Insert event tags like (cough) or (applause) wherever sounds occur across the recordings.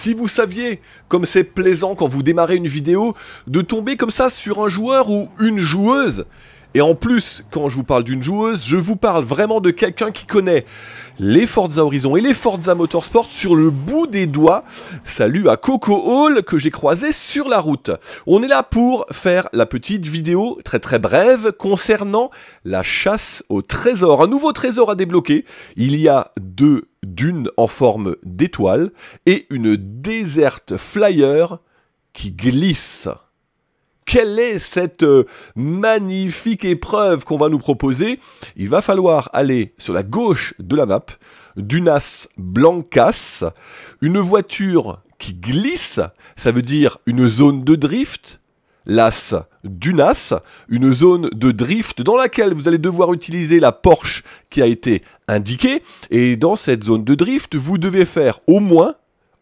Si vous saviez comme c'est plaisant quand vous démarrez une vidéo de tomber comme ça sur un joueur ou une joueuse, et en plus, quand je vous parle d'une joueuse, je vous parle vraiment de quelqu'un qui connaît les Forza Horizon et les Forza Motorsport sur le bout des doigts. Salut à Coco Hall que j'ai croisé sur la route. On est là pour faire la petite vidéo très très brève concernant la chasse au trésor. Un nouveau trésor à débloquer. Il y a deux d'une en forme d'étoile et une déserte flyer qui glisse. Quelle est cette euh, magnifique épreuve qu'on va nous proposer Il va falloir aller sur la gauche de la map d'Unas Blancas, une voiture qui glisse, ça veut dire une zone de drift, l'As Dunas, une zone de drift dans laquelle vous allez devoir utiliser la Porsche qui a été indiquée. Et dans cette zone de drift, vous devez faire au moins,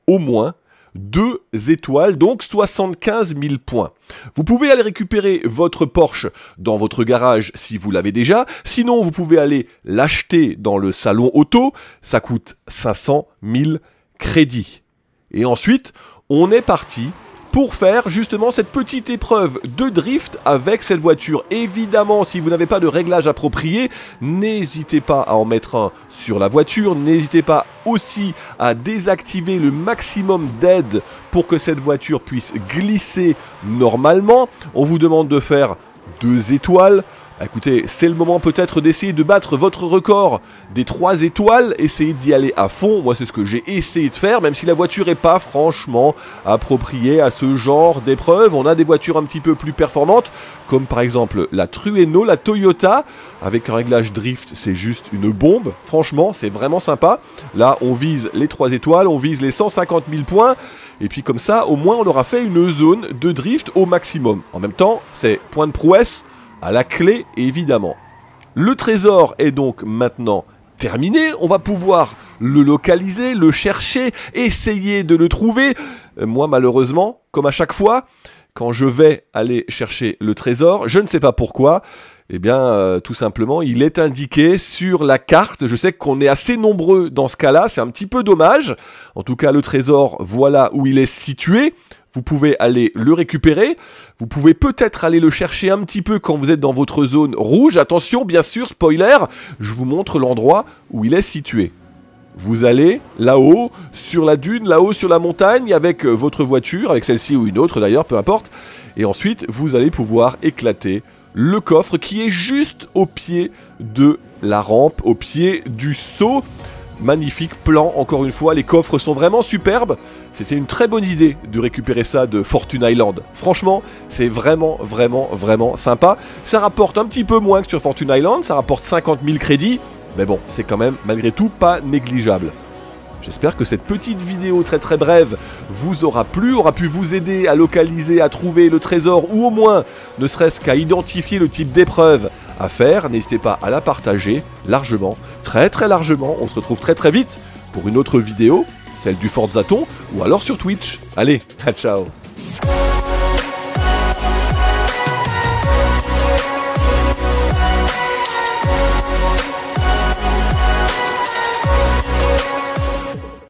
au moins, deux étoiles, donc 75 000 points. Vous pouvez aller récupérer votre Porsche dans votre garage si vous l'avez déjà, sinon vous pouvez aller l'acheter dans le salon auto, ça coûte 500 000 crédits. Et ensuite, on est parti pour faire justement cette petite épreuve de drift avec cette voiture. Évidemment, si vous n'avez pas de réglage approprié, n'hésitez pas à en mettre un sur la voiture, n'hésitez pas aussi à désactiver le maximum d'aide pour que cette voiture puisse glisser normalement. On vous demande de faire deux étoiles, bah, écoutez, c'est le moment peut-être d'essayer de battre votre record des 3 étoiles, essayez d'y aller à fond, moi c'est ce que j'ai essayé de faire, même si la voiture est pas franchement appropriée à ce genre d'épreuve, on a des voitures un petit peu plus performantes, comme par exemple la Trueno, la Toyota, avec un réglage drift, c'est juste une bombe, franchement, c'est vraiment sympa. Là, on vise les 3 étoiles, on vise les 150 000 points, et puis comme ça, au moins, on aura fait une zone de drift au maximum. En même temps, c'est point de prouesse, à la clé évidemment. Le trésor est donc maintenant terminé, on va pouvoir le localiser, le chercher, essayer de le trouver. Euh, moi malheureusement, comme à chaque fois, quand je vais aller chercher le trésor, je ne sais pas pourquoi, eh bien, euh, tout simplement, il est indiqué sur la carte. Je sais qu'on est assez nombreux dans ce cas-là, c'est un petit peu dommage. En tout cas, le trésor, voilà où il est situé. Vous pouvez aller le récupérer. Vous pouvez peut-être aller le chercher un petit peu quand vous êtes dans votre zone rouge. Attention, bien sûr, spoiler, je vous montre l'endroit où il est situé. Vous allez là-haut, sur la dune, là-haut, sur la montagne, avec euh, votre voiture, avec celle-ci ou une autre d'ailleurs, peu importe. Et ensuite, vous allez pouvoir éclater le coffre qui est juste au pied de la rampe, au pied du seau. Magnifique plan, encore une fois, les coffres sont vraiment superbes. C'était une très bonne idée de récupérer ça de Fortune Island. Franchement, c'est vraiment, vraiment, vraiment sympa. Ça rapporte un petit peu moins que sur Fortune Island, ça rapporte 50 000 crédits. Mais bon, c'est quand même malgré tout pas négligeable. J'espère que cette petite vidéo très très brève vous aura plu, aura pu vous aider à localiser, à trouver le trésor ou au moins ne serait-ce qu'à identifier le type d'épreuve à faire. N'hésitez pas à la partager largement, très très largement. On se retrouve très très vite pour une autre vidéo, celle du Zaton, ou alors sur Twitch. Allez, à (laughs) ciao